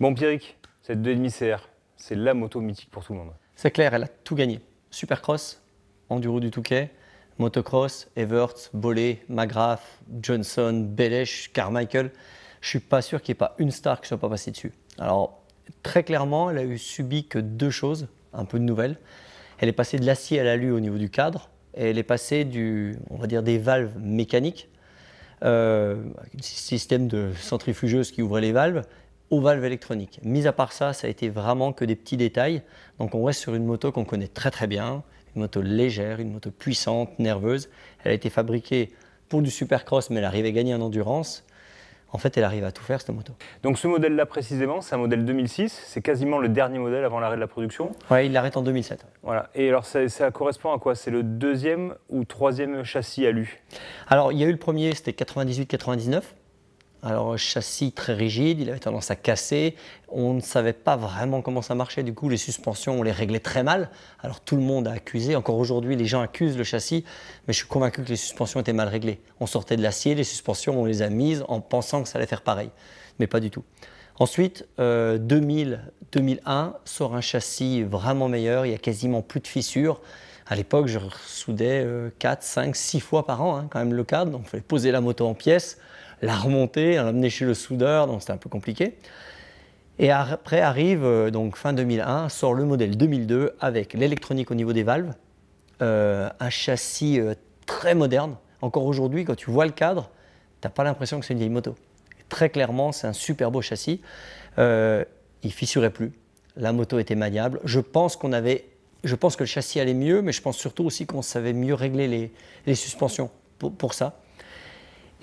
Bon, Pierrick, cette 2,5 CR, c'est la moto mythique pour tout le monde. C'est clair, elle a tout gagné. Supercross, enduro du Touquet, motocross, Everts, Bollé, Magraf, Johnson, Belèche, Carmichael. Je suis pas sûr qu'il n'y ait pas une star qui soit pas passée dessus. Alors, très clairement, elle a eu subi que deux choses, un peu de nouvelles. Elle est passée de l'acier à l'alu au niveau du cadre, elle est passée du, on va dire des valves mécaniques, euh, un système de centrifugeuse qui ouvrait les valves, aux valves électroniques. Mis à part ça, ça a été vraiment que des petits détails. Donc on reste sur une moto qu'on connaît très très bien, une moto légère, une moto puissante, nerveuse. Elle a été fabriquée pour du supercross, mais elle arrivait à gagner en endurance en fait, elle arrive à tout faire, cette moto. Donc ce modèle-là précisément, c'est un modèle 2006, c'est quasiment le dernier modèle avant l'arrêt de la production. Oui, il l'arrête en 2007. Voilà, et alors ça, correspond à quoi C'est le deuxième ou troisième châssis alu Alors il y a eu le premier, c'était 98-99, alors, châssis très rigide, il avait tendance à casser. On ne savait pas vraiment comment ça marchait. Du coup, les suspensions, on les réglait très mal. Alors, tout le monde a accusé. Encore aujourd'hui, les gens accusent le châssis, mais je suis convaincu que les suspensions étaient mal réglées. On sortait de l'acier, les suspensions, on les a mises en pensant que ça allait faire pareil, mais pas du tout. Ensuite, 2000, euh, 2001 sort un châssis vraiment meilleur. Il y a quasiment plus de fissures. À l'époque, je soudais 4, 5, 6 fois par an, hein, quand même le cadre. Donc, il fallait poser la moto en pièces la remonter, amené chez le soudeur, donc c'était un peu compliqué. Et après arrive, euh, donc fin 2001, sort le modèle 2002 avec l'électronique au niveau des valves, euh, un châssis euh, très moderne. Encore aujourd'hui, quand tu vois le cadre, tu n'as pas l'impression que c'est une vieille moto. très clairement, c'est un super beau châssis. Euh, il fissurait plus. La moto était maniable. Je pense qu'on avait, je pense que le châssis allait mieux, mais je pense surtout aussi qu'on savait mieux régler les, suspensions pour ça.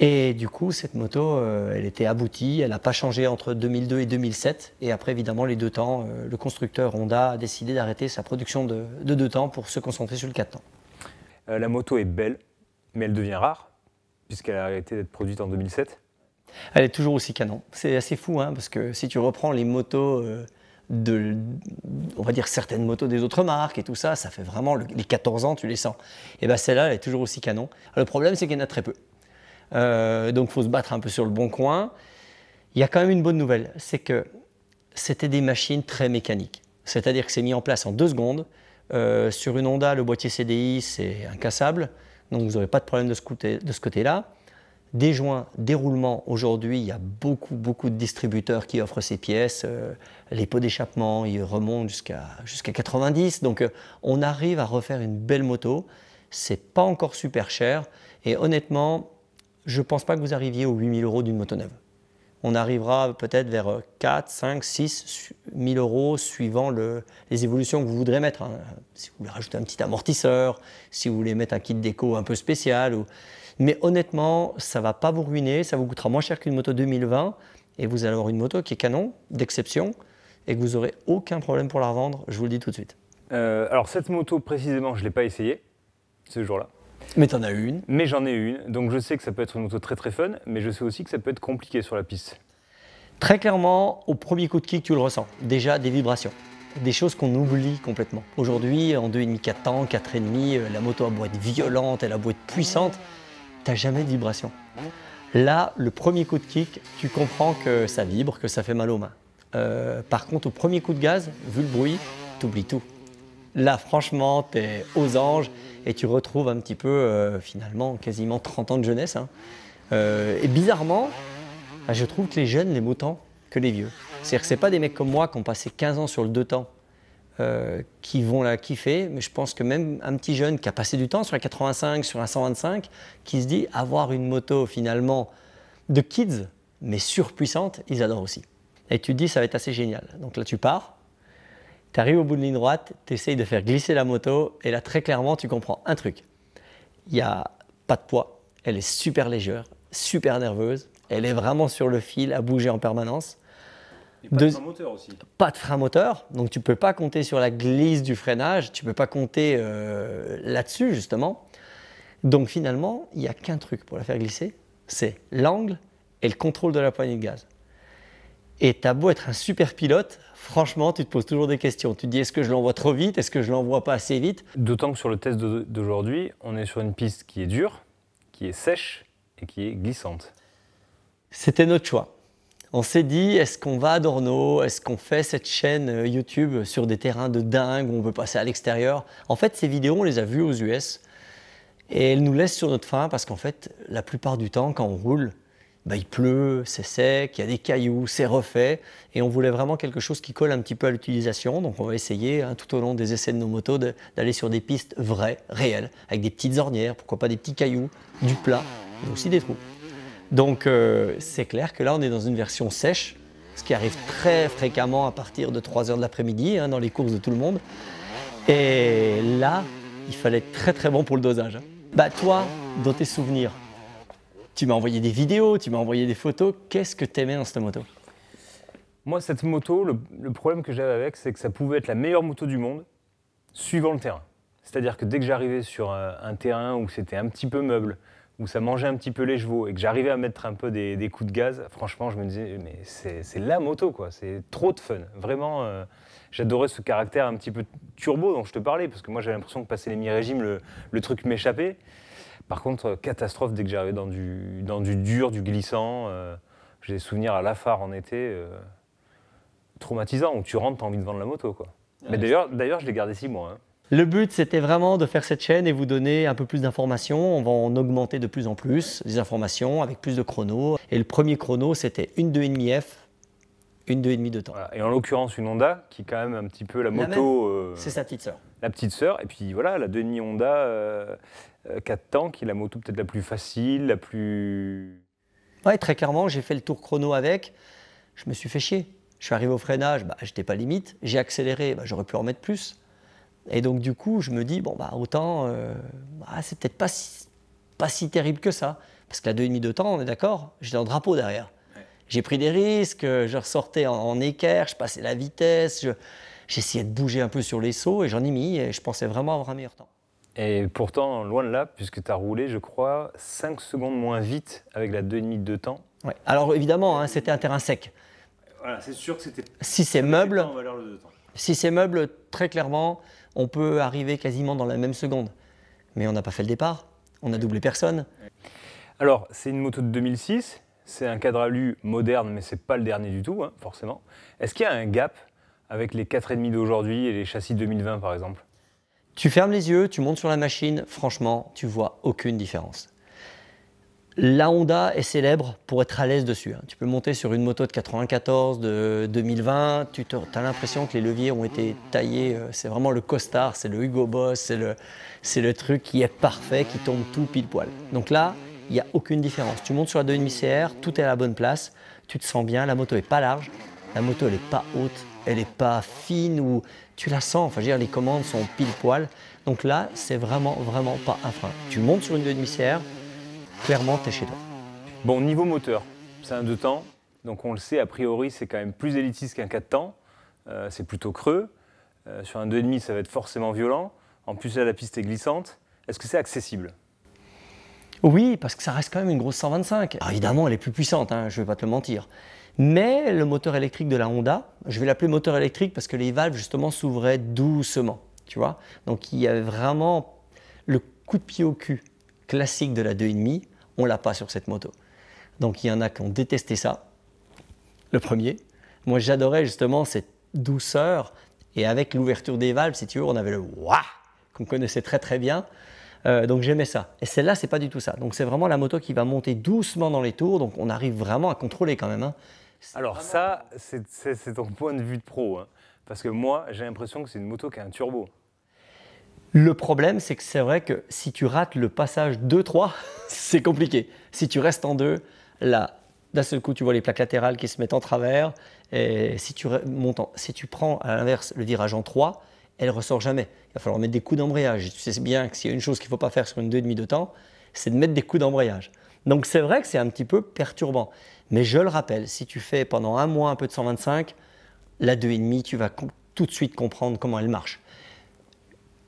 Et du coup, cette moto, euh, elle était aboutie, elle n'a pas changé entre 2002 et 2007. Et après, évidemment, les deux temps, euh, le constructeur Honda a décidé d'arrêter sa production de, deux temps pour se concentrer sur le quatre temps. Euh, la moto est belle, mais elle devient rare, puisqu'elle a arrêté d'être produite en 2007. Elle est toujours aussi canon. C'est assez fou, hein, parce que si tu reprends les motos de, on va dire certaines motos des autres marques et tout ça, ça fait vraiment les 14 ans, tu les sens. Et bien celle-là, elle est toujours aussi canon. le problème, c'est qu'il y en a très peu. Euh, donc, il faut se battre un peu sur le bon coin. Il y a quand même une bonne nouvelle, c'est que c'était des machines très mécaniques. C'est-à-dire que c'est mis en place en deux secondes. Euh, sur une Honda, le boîtier CDI, c'est incassable. Donc, vous n'aurez pas de problème de ce côté-là. des joints, des roulements. Aujourd'hui, il y a beaucoup, beaucoup de distributeurs qui offrent ces pièces. Euh, les pots d'échappement, ils remontent jusqu'à jusqu'à 90. Donc, on arrive à refaire une belle moto. C'est pas encore super cher. Et honnêtement, je ne pense pas que vous arriviez aux 8000 euros d'une moto neuve. On arrivera peut-être vers 4, 5, 6 000 euros suivant les évolutions que vous voudrez mettre. Hein. Si vous voulez rajouter un petit amortisseur, si vous voulez mettre un kit déco un peu spécial. Mais honnêtement, ça ne va pas vous ruiner, ça vous coûtera moins cher qu'une moto 2020 et vous allez avoir une moto qui est canon, d'exception, et que vous n'aurez aucun problème pour la revendre, je vous le dis tout de suite. Euh, alors cette moto précisément, je ne l'ai pas essayée ce jour-là. Mais t'en as une. Mais j'en ai une. Donc je sais que ça peut être une moto très très fun, mais je sais aussi que ça peut être compliqué sur la piste. Très clairement, au premier coup de kick, tu le ressens. Déjà des vibrations. Des choses qu'on oublie complètement. Aujourd'hui, en 2,5, 4 et 4,5, euh, la moto a beau être violente, elle a beau être puissante, t'as jamais de vibrations. Là, le premier coup de kick, tu comprends que ça vibre, que ça fait mal aux mains. Euh, par contre, au premier coup de gaz, vu le bruit, t'oublies tout. Là, franchement, t'es aux anges et tu retrouves un petit peu euh, finalement quasiment 30 ans de jeunesse. Hein. Euh, et bizarrement, bah, je trouve que les jeunes les autant que les vieux. C'est-à-dire que ce pas des mecs comme moi qui ont passé 15 ans sur le deux temps euh, qui vont la kiffer, mais je pense que même un petit jeune qui a passé du temps sur la 85, sur un 125, qui se dit avoir une moto finalement de kids, mais surpuissante, ils adorent aussi. Et tu te dis ça va être assez génial. Donc là tu pars, tu arrives au bout de ligne droite, tu essayes de faire glisser la moto, et là, très clairement, tu comprends un truc. Il n'y a pas de poids, elle est super légère, super nerveuse, elle est vraiment sur le fil à bouger en permanence. pas de, frein moteur aussi. Pas de frein moteur, donc tu ne peux pas compter sur la glisse du freinage, tu ne peux pas compter euh, là-dessus justement. Donc finalement, il n'y a qu'un truc pour la faire glisser, c'est l'angle et le contrôle de la poignée de gaz. Et as beau être un super pilote, franchement, tu te poses toujours des questions. Tu te dis, est-ce que je l'envoie trop vite Est-ce que je l'envoie pas assez vite D'autant que sur le test d'aujourd'hui, on est sur une piste qui est dure, qui est sèche et qui est glissante. C'était notre choix. On s'est dit, est-ce qu'on va à Dorno Est-ce qu'on fait cette chaîne euh, YouTube sur des terrains de dingue où on veut passer à l'extérieur En fait, ces vidéos, on les a vues aux US et elles nous laissent sur notre faim parce qu'en fait, la plupart du temps, quand on roule, bah, il pleut, c'est sec, il y a des cailloux, c'est refait. Et on voulait vraiment quelque chose qui colle un petit peu à l'utilisation. Donc on va essayer hein, tout au long des essais de nos motos d'aller sur des pistes vraies, réelles, avec des petites ornières, pourquoi pas des petits cailloux, du plat, mais aussi des trous. Donc euh, c'est clair que là on est dans une version sèche, ce qui arrive très fréquemment à partir de 3 h de l'après-midi hein, dans les courses de tout le monde. Et là, il fallait être très très bon pour le dosage. Hein. Bah toi, dans tes souvenirs, tu m'as envoyé des vidéos, tu m'as envoyé des photos. Qu'est-ce que tu aimais dans cette moto Moi, cette moto, le, problème que j'avais avec, c'est que ça pouvait être la meilleure moto du monde, suivant le terrain. C'est-à-dire que dès que j'arrivais sur euh, un, terrain où c'était un petit peu meuble, où ça mangeait un petit peu les chevaux et que j'arrivais à mettre un peu des, coups de gaz, franchement, je me disais, mais c'est la moto, quoi. C'est trop de fun. Vraiment, euh, j'adorais ce caractère un petit peu turbo dont je te parlais, parce que moi, j'avais l'impression que passer les mi-régimes, le, truc m'échappait. Par contre, euh, catastrophe dès que j'arrivais dans du, dans du dur, du glissant. Euh, j'ai des souvenirs à phare en été, traumatisant. Euh, traumatisants, où tu rentres, t'as envie de vendre la moto. Quoi. Mais d'ailleurs, d'ailleurs, je l'ai gardé six mois. Hein. Le but, c'était vraiment de faire cette chaîne et vous donner un peu plus d'informations. On va en augmenter de plus en plus, des informations avec plus de chronos. Et le premier chrono, c'était une 2,5 F, une 2,5 de temps. Et en l'occurrence, une Honda, qui est quand même un petit peu la, moto. C'est sa petite sœur la petite sœur, et puis voilà, la 2,5 Honda, 4 temps, qui est la moto peut-être la plus facile, la plus. Oui, très clairement, j'ai fait le tour chrono avec, je me suis fait chier. Je suis arrivé au freinage, bah, j'étais pas limite, j'ai accéléré, bah, j'aurais pu en mettre plus. Et donc, du coup, je me dis, bon, bah, autant, euh, bah, c'est peut-être pas si, pas si terrible que ça. Parce que la 2,5 de temps, on est d'accord, j'ai en drapeau derrière. J'ai pris des risques, je ressortais en, en équerre, je passais la vitesse, je J'essayais de bouger un peu sur les sauts et j'en ai mis et je pensais vraiment avoir un meilleur temps. Et pourtant, loin de là, puisque tu as roulé, je crois, 5 secondes moins vite avec la 2,5 de temps. Alors évidemment, hein, c'était un terrain sec. Voilà, c'est sûr que c'était. Si c'est meuble. Si c'est meuble, très clairement, on peut arriver quasiment dans la même seconde. Mais on n'a pas fait le départ, on a doublé personne. Alors, c'est une moto de 2006, c'est un cadre alu moderne, mais c'est pas le dernier du tout, hein, forcément. Est-ce qu'il y a un gap avec les 4,5 d'aujourd'hui et les châssis 2020 par exemple Tu fermes les yeux, tu montes sur la machine, franchement, tu vois aucune différence. La Honda est célèbre pour être à l'aise dessus. Hein. Tu peux monter sur une moto de 94, de 2020, tu as l'impression que les leviers ont été taillés. Euh, c'est vraiment le costard, c'est le Hugo Boss, c'est le, truc qui est parfait, qui tombe tout pile poil. Donc là, il n'y a aucune différence. Tu montes sur la 2,5 CR, tout est à la bonne place, tu te sens bien, la moto est pas large, la moto, elle n'est pas haute, elle n'est pas fine ou tu la sens. Enfin, les commandes sont pile poil. Donc là, c'est vraiment, vraiment pas un frein. Tu montes sur une demi cr clairement, tu es chez toi. Bon, niveau moteur, c'est un 2 temps. Donc on le sait, a priori, c'est quand même plus élitiste qu'un 4 temps. Euh, c'est plutôt creux. Euh, sur un 2,5, ça va être forcément violent. En plus, là, la piste est glissante. Est-ce que c'est accessible Oui, parce que ça reste quand même une grosse 125. Ah, évidemment, elle est plus puissante, hein, je ne vais pas te le mentir. Mais le moteur électrique de la Honda, je vais l'appeler moteur électrique parce que les valves justement s'ouvraient doucement, tu vois. Donc il y avait vraiment le coup de pied au cul classique de la 2,5, on l'a pas sur cette moto. Donc il y en a qui ont détesté ça, le premier. Moi j'adorais justement cette douceur et avec l'ouverture des valves, si tu veux, on avait le wah qu'on connaissait très très bien. Euh, donc j'aimais ça. Et celle-là, c'est pas du tout ça. Donc c'est vraiment la moto qui va monter doucement dans les tours. Donc on arrive vraiment à contrôler quand même. Hein. Alors ça, c'est ton point de vue de pro. Hein. parce que moi, j'ai l'impression que c'est une moto qui a un turbo. Le problème, c'est que c'est vrai que si tu rates le passage 2-3, c'est compliqué. Si tu restes en 2, là, d'un seul coup, tu vois les plaques latérales qui se mettent en travers. Et si tu, montes si tu prends à l'inverse le virage en 3, elle ressort jamais. Il va falloir mettre des coups d'embrayage. Tu sais bien que s'il y a une chose qu'il ne faut pas faire sur une 2,5 de temps, c'est de mettre des coups d'embrayage. Donc c'est vrai que c'est un petit peu perturbant. Mais je le rappelle, si tu fais pendant un mois un peu de 125, la 2,5, tu vas tout de suite comprendre comment elle marche.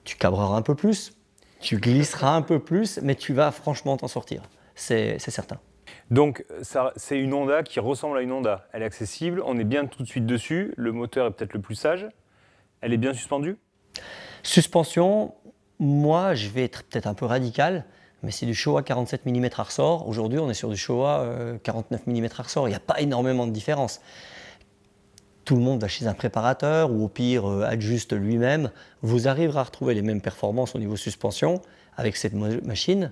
Tu cabreras un peu plus, tu glisseras un peu plus, mais tu vas franchement t'en sortir. C'est certain. Donc, c'est une Honda qui ressemble à une Honda. Elle est accessible, on est bien tout de suite dessus, le moteur est peut-être le plus sage. Elle est bien suspendue Suspension, moi, je vais être peut-être un peu radical mais c'est du Showa 47 mm à ressort. Aujourd'hui, on est sur du Showa 49 mm à ressort. Il n'y a pas énormément de différence. Tout le monde va chez un préparateur ou au pire euh, ajuste lui-même. Vous arriverez à retrouver les mêmes performances au niveau suspension avec cette machine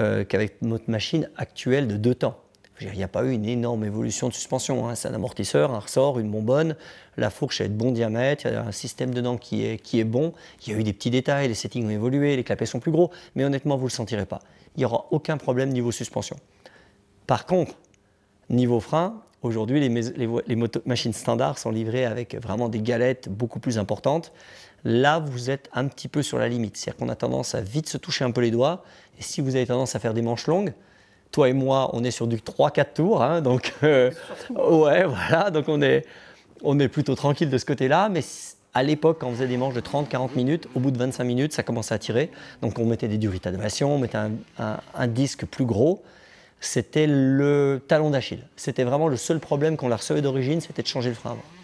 euh, qu'avec notre machine actuelle de deux temps. Il n'y a pas eu une énorme évolution de suspension. Hein. C'est un amortisseur, un ressort, une bonbonne. La fourche est de bon diamètre, il y a un système dedans qui est, qui est bon. Il y a eu des petits détails, les settings ont évolué, les clapets sont plus gros, mais honnêtement, vous ne le sentirez pas. Il n'y aura aucun problème niveau suspension. Par contre, niveau frein, aujourd'hui, les, machines standards sont livrées avec vraiment des galettes beaucoup plus importantes. Là, vous êtes un petit peu sur la limite. C'est-à-dire qu'on a tendance à vite se toucher un peu les doigts. Et si vous avez tendance à faire des manches longues, toi et moi, on est sur du 3-4 tours, hein, donc euh, ouais, voilà, donc on est, on est plutôt tranquille de ce côté-là, mais à l'époque, quand on faisait des manches de 30-40 minutes, au bout de 25 minutes, ça commençait à tirer, donc on mettait des durites d'animation, on mettait un, disque plus gros, c'était le talon d'Achille. C'était vraiment le seul problème qu'on la recevait d'origine, c'était de changer le frein avant.